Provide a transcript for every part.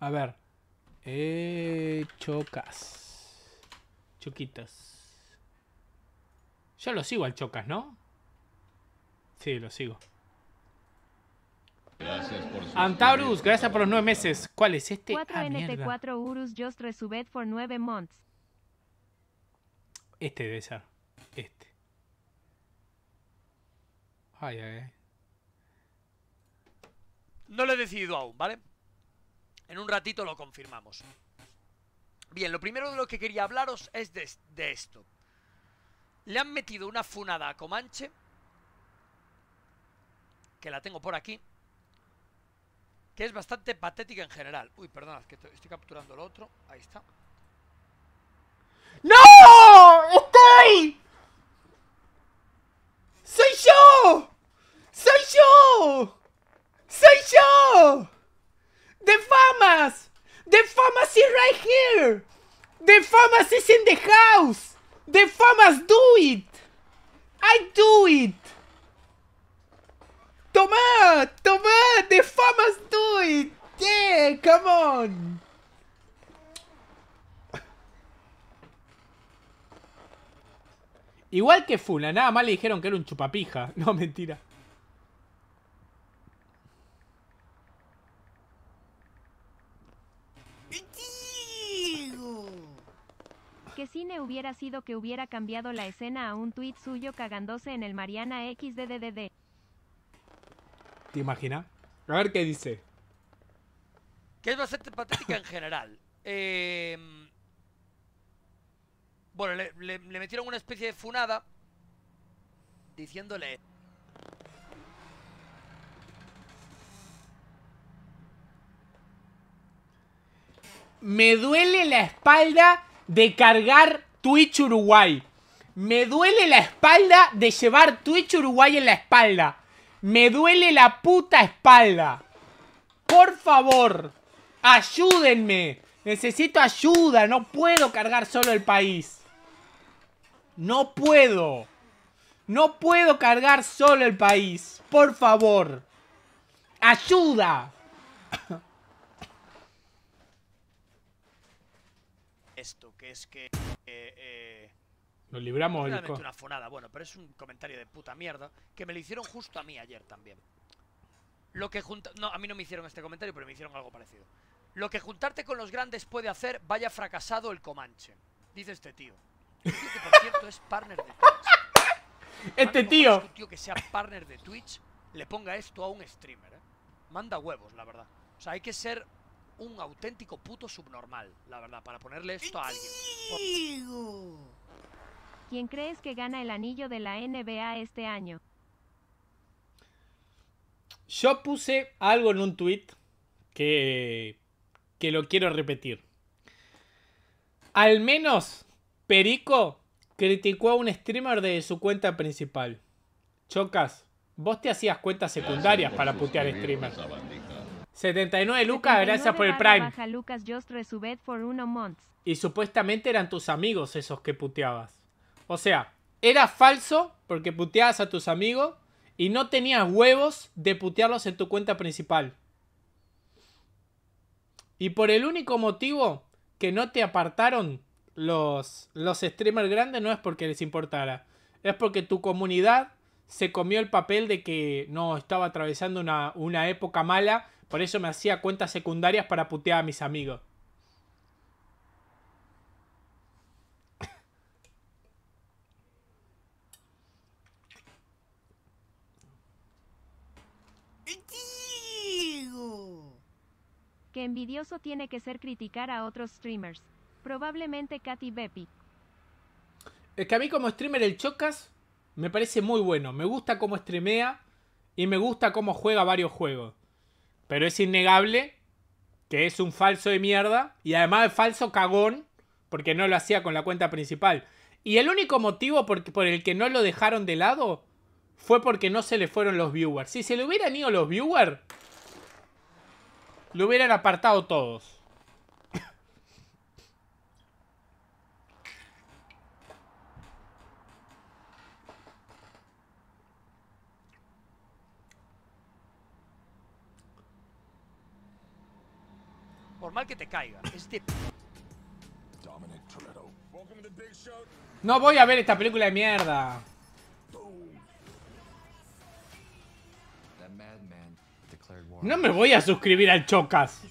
A ver. Eh, chocas. Choquitas. Yo lo sigo al Chocas, ¿no? Sí, lo sigo. Gracias por Antaurus, gracias por los nueve meses. ¿Cuál es este? Cuatro 4 ah, Urus just resubed for months. Este debe ser. Este. Ay, ay, ay. No lo he decidido aún, ¿vale? En un ratito lo confirmamos. Bien, lo primero de lo que quería hablaros es de, esto. Le han metido una funada a Comanche. Que la tengo por aquí. Que es bastante patética en general. Uy, perdonad, que estoy capturando lo otro. Ahí está. ¡No! ¡Estoy! ¡Soy yo! ¡Soy yo! ¡Soy yo! The Famas! The Famas is right here! The Famas is in the house! The Famas do it! I do it! Toma! Toma! The Famas do it! Yeah! Come on! Igual que Fula, nada más le dijeron que era un chupapija. No, mentira. que cine hubiera sido que hubiera cambiado la escena a un tuit suyo cagándose en el Mariana XDDD. ¿Te imaginas? A ver qué dice. Que es bastante patética en general. Em, bueno, le metieron una especie de funada diciéndole Me duele la espalda de cargar Twitch Uruguay. Me duele la espalda de llevar Twitch Uruguay en la espalda. Me duele la puta espalda. Por favor, ayúdenme. Necesito ayuda. No puedo cargar solo el país. No puedo. No puedo cargar solo el país. Por favor. Ayuda. es que... Eh, eh, Nos libramos una fonada, bueno, pero es un comentario de puta mierda que me lo hicieron justo a mí ayer también. Lo que junta... No, a mí no me hicieron este comentario, pero me hicieron algo parecido. Lo que juntarte con los grandes puede hacer, vaya fracasado el Comanche. Dice este tío. Este tío que, por cierto, es partner de Twitch. Este tío. tío que sea partner de Twitch le ponga esto a un streamer, ¿eh? Manda huevos, la verdad. O sea, hay que ser un auténtico puto subnormal, la verdad, para ponerle esto a alguien. ¿Quién crees que gana el anillo de la NBA este año? Yo puse algo en un tweet que, que lo quiero repetir. Al menos Perico criticó a un streamer de su cuenta principal. Chocas, vos te hacías cuentas secundarias para putear streamers. 79 lucas, gracias por el Prime. Y supuestamente eran tus amigos esos que puteabas. O sea, era falso porque puteabas a tus amigos y no tenías huevos de putearlos en tu cuenta principal. Y por el único motivo que no te apartaron los, los streamers grandes no es porque les importara. Es porque tu comunidad se comió el papel de que no estaba atravesando una, una época mala por eso me hacía cuentas secundarias para putear a mis amigos. Que envidioso tiene que ser criticar a otros streamers. Probablemente Katy Bepi. Es que a mí como streamer el Chocas me parece muy bueno. Me gusta cómo streamea y me gusta cómo juega varios juegos. Pero es innegable que es un falso de mierda y además es falso cagón porque no lo hacía con la cuenta principal. Y el único motivo por, el que no lo dejaron de lado fue porque no se le fueron los viewers. Si se le hubieran ido los viewers, lo hubieran apartado todos. mal que te caiga. No voy a ver esta película de mierda. No me voy a suscribir al Chocas.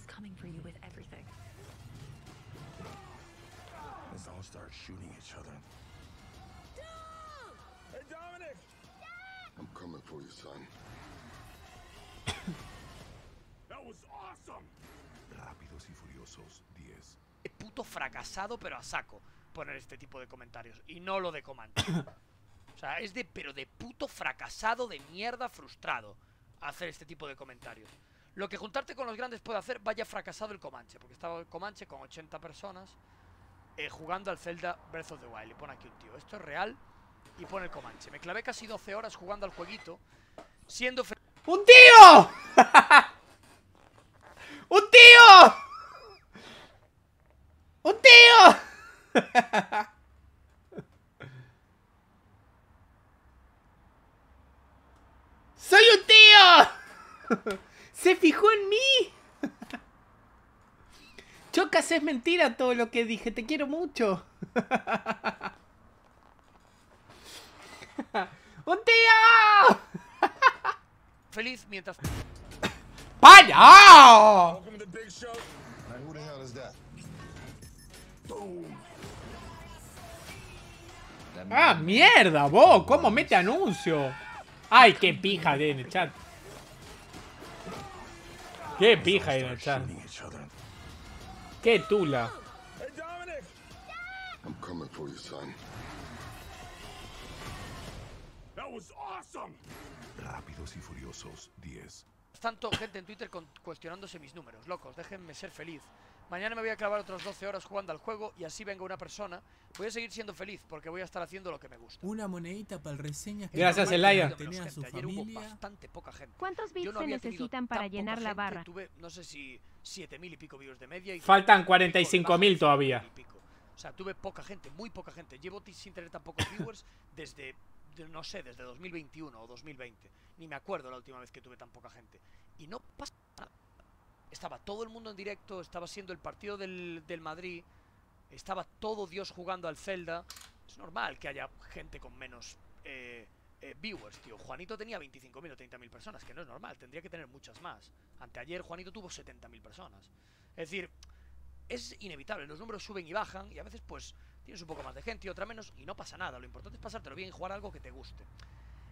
fracasado, pero a saco, poner este tipo de comentarios. Y no lo de Comanche O sea, es de, pero de puto fracasado, de mierda, frustrado, hacer este tipo de comentarios. Lo que juntarte con los grandes puede hacer, vaya fracasado el Comanche, porque estaba el Comanche con 80 personas eh, jugando al Zelda Breath of the Wild. Y pone aquí un tío, esto es real, y pone el Comanche. Me clavé casi 12 horas jugando al jueguito, siendo... ¡Un tío! ¡Un tío! ¡Un tío! ¡Soy un tío! ¡Se fijó en mí! Chocas, es mentira todo lo que dije. Te quiero mucho. ¡Un tío! Feliz mientras... ¡Paya! ¡Ah, mierda, vos! ¿Cómo mete anuncio? ¡Ay, qué pija de en el chat! ¡Qué pija de en el chat! ¡Qué tula! Rápidos y furiosos 10. Tanto gente en Twitter cuestionándose mis números, locos, déjenme ser feliz. Mañana me voy a clavar otras 12 horas jugando al juego y así venga una persona. Voy a seguir siendo feliz porque voy a estar haciendo lo que me gusta. Una monedita para el reseña. Gracias, Elaya. Tenía su familia. bastante poca gente. ¿Cuántos bits se necesitan para llenar la barra? Tuve, no sé si 7000 y pico de media. Faltan 45.000 todavía. O sea, tuve poca gente, muy poca gente. Llevo sin tener tan pocos viewers desde no sé, desde 2021 o 2020. Ni me acuerdo la última vez que tuve tan poca gente. Y no pasa estaba todo el mundo en directo, estaba siendo el partido del, del Madrid, estaba todo Dios jugando al Zelda. Es normal que haya gente con menos eh, eh, viewers, tío. Juanito tenía 25.000 o 30.000 personas, que no es normal, tendría que tener muchas más. Anteayer Juanito tuvo 70.000 personas. Es decir, es inevitable, los números suben y bajan y a veces pues tienes un poco más de gente y otra menos y no pasa nada, lo importante es pasártelo bien y jugar algo que te guste.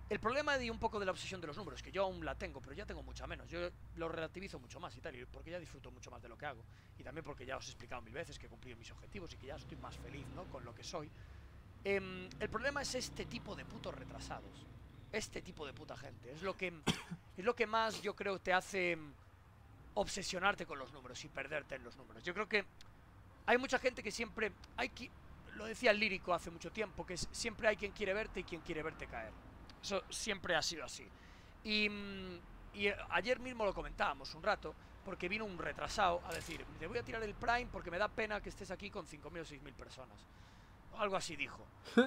El problema de un poco de la obsesión de los números, que yo aún la tengo, pero ya tengo mucha menos. Yo lo relativizo mucho más y tal, porque ya disfruto mucho más de lo que hago. Y también porque ya os he explicado mil veces que he cumplido mis objetivos y que ya estoy más feliz, ¿no? Con lo que soy. Em, el problema es este tipo de putos retrasados. Este tipo de puta gente. Es lo que, es lo que más yo creo te hace em, obsesionarte con los números y perderte en los números. Yo creo que hay mucha gente que siempre... Hay que, lo decía el lírico hace mucho tiempo, que siempre hay quien quiere verte y quien quiere verte caer. Eso siempre ha sido así. Mm, y, ayer mismo lo comentábamos un rato, porque vino un retrasado a decir, te voy a tirar el Prime porque me da pena que estés aquí con 5.000 o 6.000 personas. algo así dijo.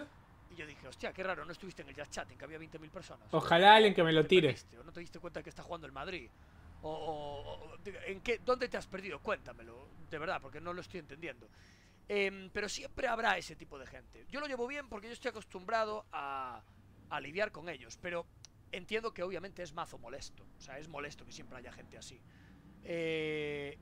Y yo dije, hostia, qué raro, no estuviste en el Jazz Chat, en que había 20.000 personas. Ojalá alguien que me lo tire. no te diste cuenta que está jugando el Madrid. ¿en qué, ¿Dónde te has perdido? Cuéntamelo, de verdad, porque no lo estoy entendiendo. Em, pero siempre habrá ese tipo de gente. Yo lo llevo bien porque yo estoy acostumbrado a, a lidiar con ellos. Pero entiendo que obviamente es mazo molesto. O sea, es molesto que siempre haya gente así. Eh,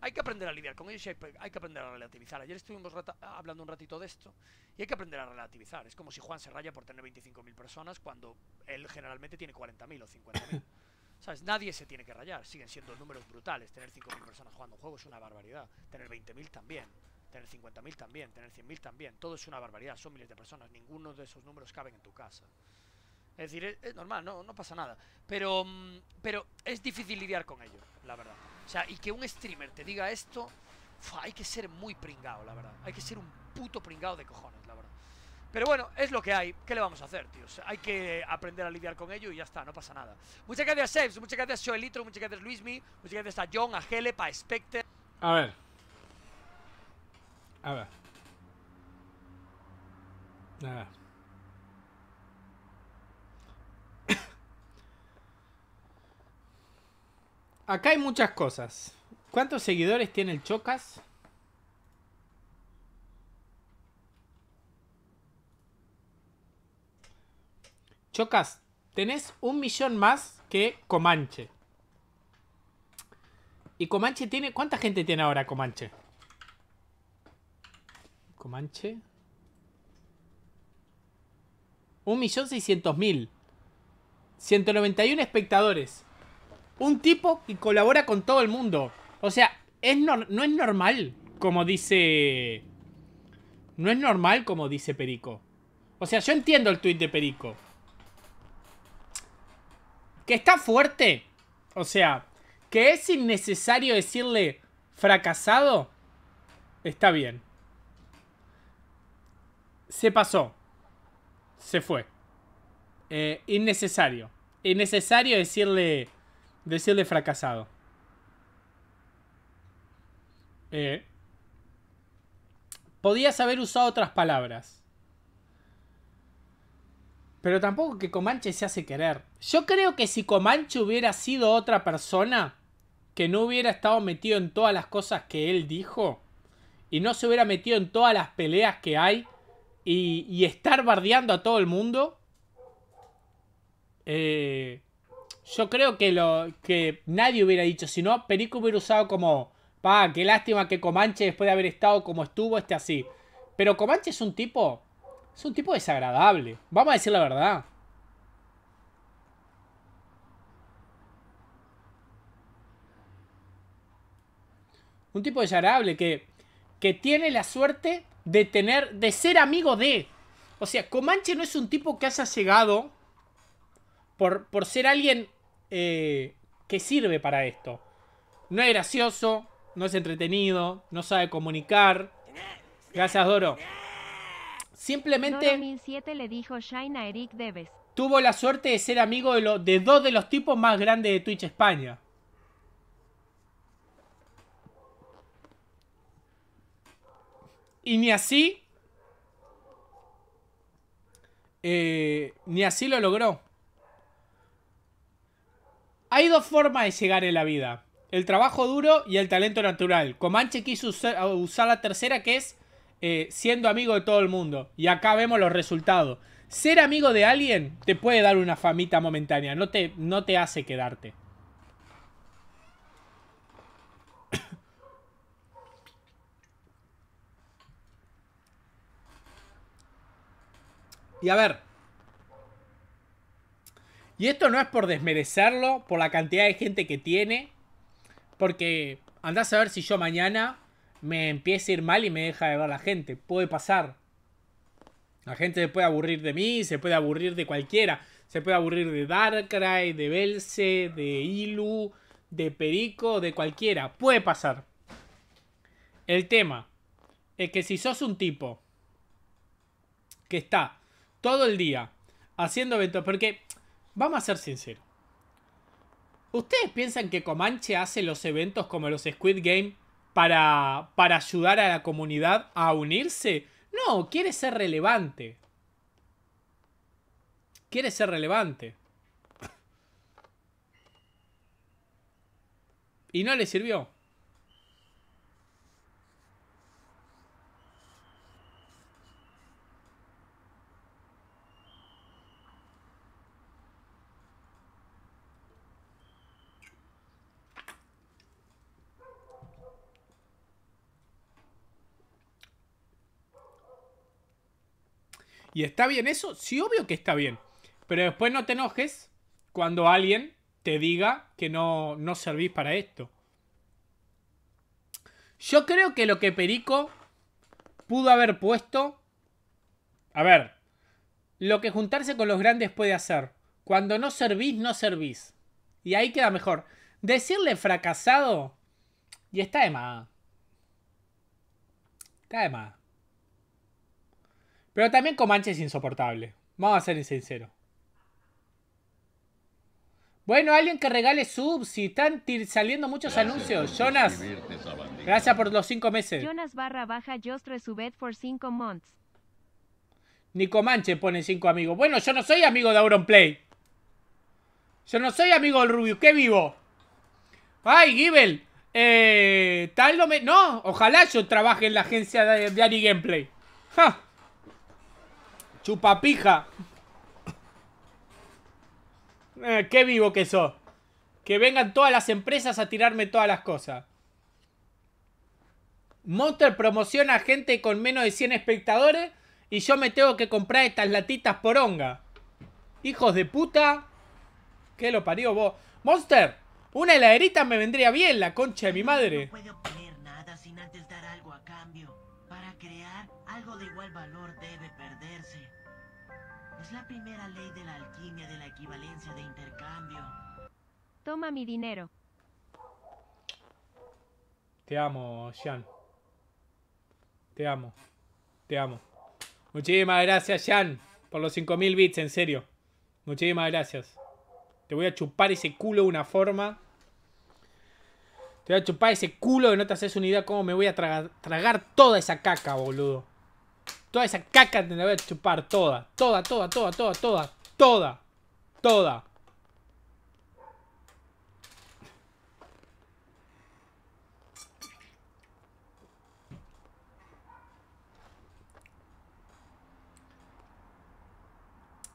hay que aprender a lidiar con ellos y hay que aprender a relativizar. Ayer estuvimos hablando un ratito de esto y hay que aprender a relativizar. Es como si Juan se raya por tener 25.000 personas cuando él generalmente tiene 40.000 o 50.000. ¿Sabes? Nadie se tiene que rayar. Siguen siendo números brutales. Tener 5.000 personas jugando un juego es una barbaridad. Tener 20.000 también. Tener 50.000 también, tener 100.000 también. Todo es una barbaridad, son miles de personas. Ninguno de esos números caben en tu casa. Es decir, es, normal, no, no pasa nada. Pero, mm, pero es difícil lidiar con ello, la verdad. O sea, y que un streamer te diga esto, hay que ser muy pringado, la verdad. Hay que ser un puto pringado de cojones, la verdad. Pero bueno, es lo que hay. ¿Qué le vamos a hacer, tíos? Hay que aprender a lidiar con ello y ya está, no pasa nada. Muchas gracias, Sebs. Muchas gracias, Joelitro. Muchas gracias, Luismi. Muchas gracias a John, a gele a Spectre. A ver, Ah, a ah, ver. Acá hay muchas cosas. ¿Cuántos seguidores tiene el Chocas? Chocas, tenés un millón más que Comanche. Y Comanche tiene. ¿Cuánta gente tiene ahora Comanche? Manche 1.600.000. 191 espectadores. Un tipo que colabora con todo el mundo. O sea, es no, no es normal, como dice... No es normal, como dice Perico. O sea, yo entiendo el tuit de Perico. Que está fuerte. O sea, que es innecesario decirle fracasado. Está bien. Se pasó. Se fue. Eh, innecesario. Innecesario decirle. Decirle fracasado. Eh, podías haber usado otras palabras. Pero tampoco que Comanche se hace querer. Yo creo que si Comanche hubiera sido otra persona que no hubiera estado metido en todas las cosas que él dijo y no se hubiera metido en todas las peleas que hay, y, estar bardeando a todo el mundo. Eh, yo creo que, lo, que nadie hubiera dicho, si no, Perico hubiera usado como, pa, qué lástima que Comanche después de haber estado como estuvo, esté así. Pero Comanche es un tipo, es un tipo desagradable, vamos a decir la verdad. Un tipo desagradable que, que tiene la suerte de tener, de ser amigo de. O sea, Comanche no es un tipo que haya llegado por, por ser alguien eh, que sirve para esto. No es gracioso, no es entretenido, no sabe comunicar. Gracias, Doro. Simplemente... Tuvo la suerte de ser amigo de, de dos de los tipos más grandes de Twitch España. Y ni así... Eh, ni así lo logró. Hay dos formas de llegar en la vida. El trabajo duro y el talento natural. Comanche quiso usar, la tercera que es eh, siendo amigo de todo el mundo. Y acá vemos los resultados. Ser amigo de alguien te puede dar una famita momentánea, no te, no te hace quedarte. Y a ver. Y esto no es por desmerecerlo, por la cantidad de gente que tiene. Porque andás a ver si yo mañana me empiece a ir mal y me deja de ver la gente. Puede pasar. La gente se puede aburrir de mí, se puede aburrir de cualquiera. Se puede aburrir de Darkrai, de Belce, de Ilu, de Perico, de cualquiera. Puede pasar. El tema es que si sos un tipo que está todo el día haciendo eventos. Porque, vamos a ser sinceros. ¿Ustedes piensan que Comanche hace los eventos como los Squid Game para, para ayudar a la comunidad a unirse? No, quiere ser relevante. Quiere ser relevante. Y no le sirvió. ¿Y está bien eso? Sí, obvio que está bien. Pero después no te enojes cuando alguien te diga que no, no servís para esto. Yo creo que lo que Perico pudo haber puesto... A ver, lo que juntarse con los grandes puede hacer. Cuando no servís, no servís. Y ahí queda mejor. Decirle fracasado... Y está de más. Está de más. Pero también Comanche es insoportable. Vamos a ser sinceros. Bueno, alguien que regale subs. Si están saliendo muchos anuncios. Jonas, gracias por los cinco meses. Jonas barra baja for 5 months. pone cinco amigos. Bueno, yo no soy amigo de Auronplay. Yo no soy amigo del Rubio. ¿Qué vivo? Ay, Gibel. Eh, tal no me... No, ojalá yo trabaje en la agencia de, de Gameplay. Ja. Chupapija. Eh, qué vivo que sos. Que vengan todas las empresas a tirarme todas las cosas. Monster promociona gente con menos de 100 espectadores y yo me tengo que comprar estas latitas por onga. Hijos de puta. ¿Qué lo parió vos? Monster, una heladerita me vendría bien, la concha de mi madre. No nada sin antes dar algo a cambio algo de igual valor debe perderse. Es la primera ley de la alquimia de la equivalencia de intercambio. Toma mi dinero. Te amo, Sean. Te amo. Te amo. Muchísimas gracias, Sean, por los 5000 bits, en serio. Muchísimas gracias. Te voy a chupar ese culo de una forma. Te voy a chupar ese culo que no te haces una idea cómo me voy a tragar, toda esa caca, boludo. Toda esa caca te la voy a chupar toda. Toda, toda, toda, toda, toda. Toda. Toda.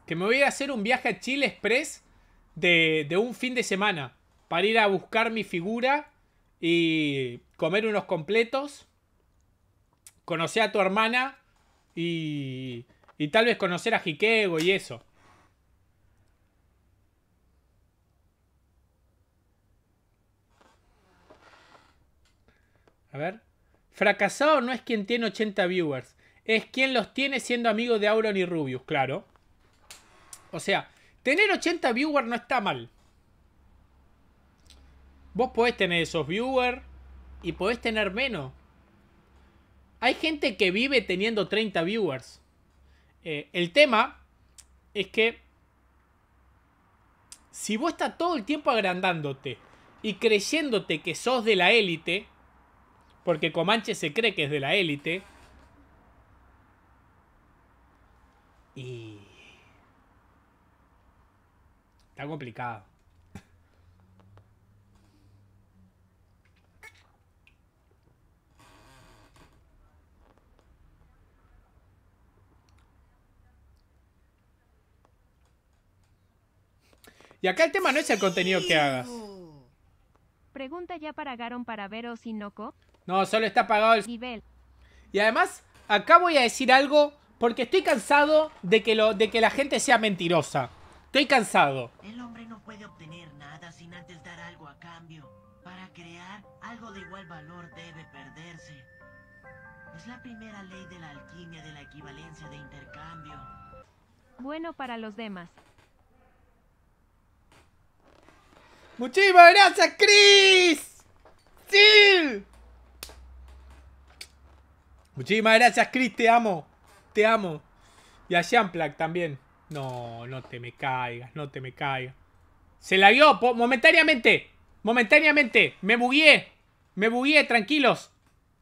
Que me voy a hacer un viaje a Chile Express de un fin de semana. Para ir a buscar mi figura y comer unos completos, conocer a tu hermana y, y tal vez conocer a Jiquego y eso. A ver. Fracasado no es quien tiene 80 viewers, es quien los tiene siendo amigo de Auron y Rubius, claro. O sea, tener 80 viewers no está mal. Vos podés tener esos viewers y podés tener menos. Hay gente que vive teniendo 30 viewers. Eh, el tema es que si vos estás todo el tiempo agrandándote y creyéndote que sos de la élite, porque Comanche se cree que es de la élite, y... Está complicado. Y acá el tema no es el contenido que hagas. Pregunta ya para Garon para ver Noco. No, solo está pagado el nivel. Y además, acá voy a decir algo porque estoy cansado de que, lo, de que la gente sea mentirosa. Estoy cansado. El hombre no puede obtener nada sin antes dar algo a cambio. Para crear algo de igual valor debe perderse. Es la primera ley de la alquimia de la equivalencia de intercambio. Bueno para los demás. Muchísimas gracias, Chris. Sí. Muchísimas gracias, Chris. Te amo. Te amo. Y a Jamplack también. No, no te me caigas, no te me caigas. Se la dio momentáneamente. Momentáneamente. Me bugué. Me bugué, tranquilos.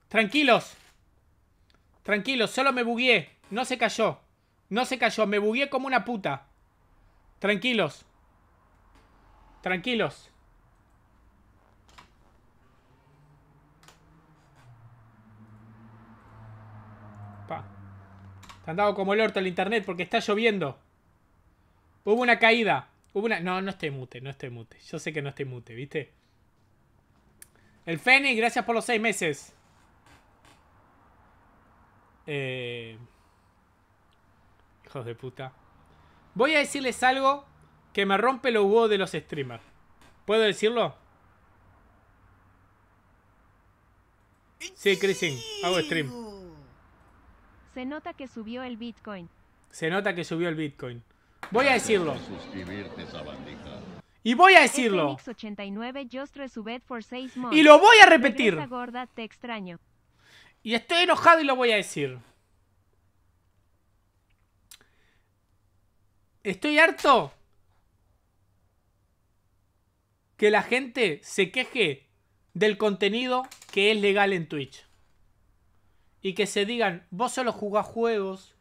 Tranquilos. Tranquilos, solo me bugué. No se cayó. No se cayó. Me bugué como una puta. Tranquilos. Tranquilos. Pa. Te como el orto el internet porque está lloviendo. Hubo una caída. Hubo una... No, no estoy mute, no estoy mute. Yo sé que no estoy mute, ¿viste? El Fénix, gracias por los seis meses. Eh, hijos de puta. Voy a decirles algo que me rompe los huevos de los streamers. ¿Puedo decirlo? Sí, Chrisin. hago stream. Se nota que subió el Bitcoin. Se nota que subió el Bitcoin. Voy a decirlo. Y voy a este decirlo. Y lo voy a repetir. Y estoy enojado y lo voy a decir. Estoy harto que la gente se queje del contenido que es legal en Twitch. Y que se digan, vos solo jugás juegos,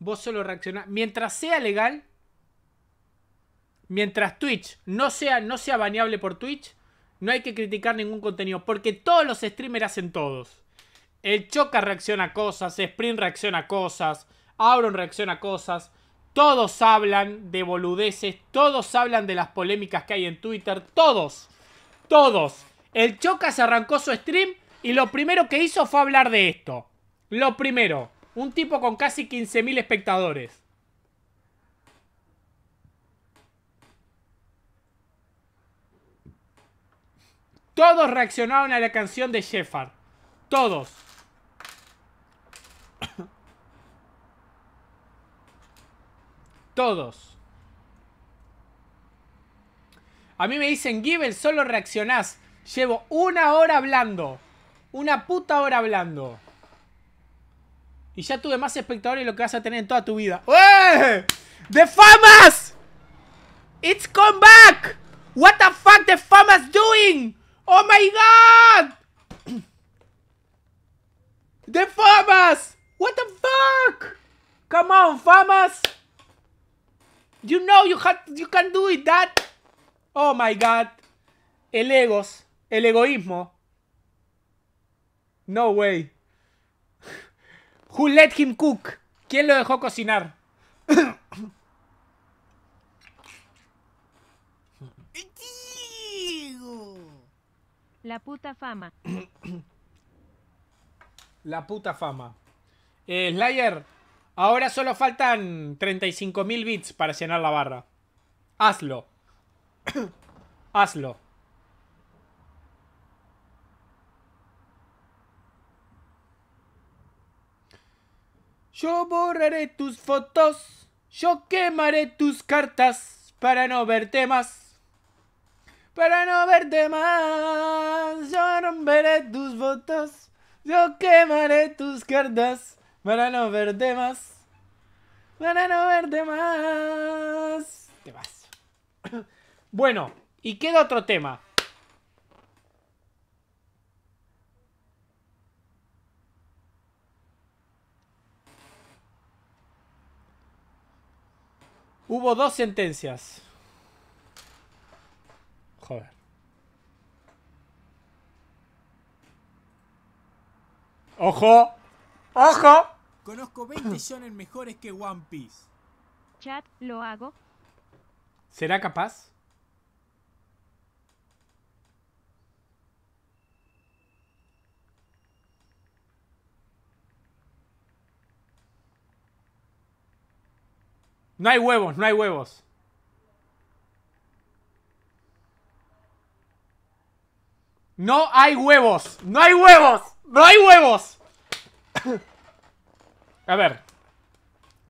vos solo reaccionás. Mientras sea legal, mientras Twitch no sea, no sea baneable por Twitch, no hay que criticar ningún contenido. Porque todos los streamers hacen todos. El Choca reacciona a cosas, Sprint reacciona a cosas, Auron reacciona a cosas. Todos hablan de boludeces, todos hablan de las polémicas que hay en Twitter, todos, todos. El Choca se arrancó su stream y lo primero que hizo fue hablar de esto. Lo primero, un tipo con casi 15.000 espectadores. Todos reaccionaron a la canción de Sheffard, Todos. Todos. A mí me dicen, Gibbel, solo reaccionás. Llevo una hora hablando. Una puta hora hablando. Y ya tuve más espectadores de lo que vas a tener en toda tu vida. ¡Eh! ¡The Famas! ¡It's come back! What the fuck the Famas doing? ¡Oh my god! ¡De Famas! What the fuck? Come on, Famas! You know you, have, you can do it, that. Oh my god. El egos. El egoísmo. No way. Who let him cook? ¿Quién lo dejó cocinar? La puta fama. La puta fama. Eh, Slayer, Ahora solo faltan 35.000 bits para llenar la barra. Hazlo. Hazlo. Yo borraré tus fotos, yo quemaré tus cartas para no verte más. Para no verte más, yo romperé tus fotos, yo quemaré tus cartas para no verte más. Para no verte más. Te vas. Bueno, y queda otro tema. Hubo dos sentencias. Joder. ¡Ojo! ¡Ojo! Conozco 20 shonen mejores que One Piece. Chat, lo hago. ¿Será capaz? No hay huevos, no hay huevos. No hay huevos, no hay huevos, no hay huevos. A ver,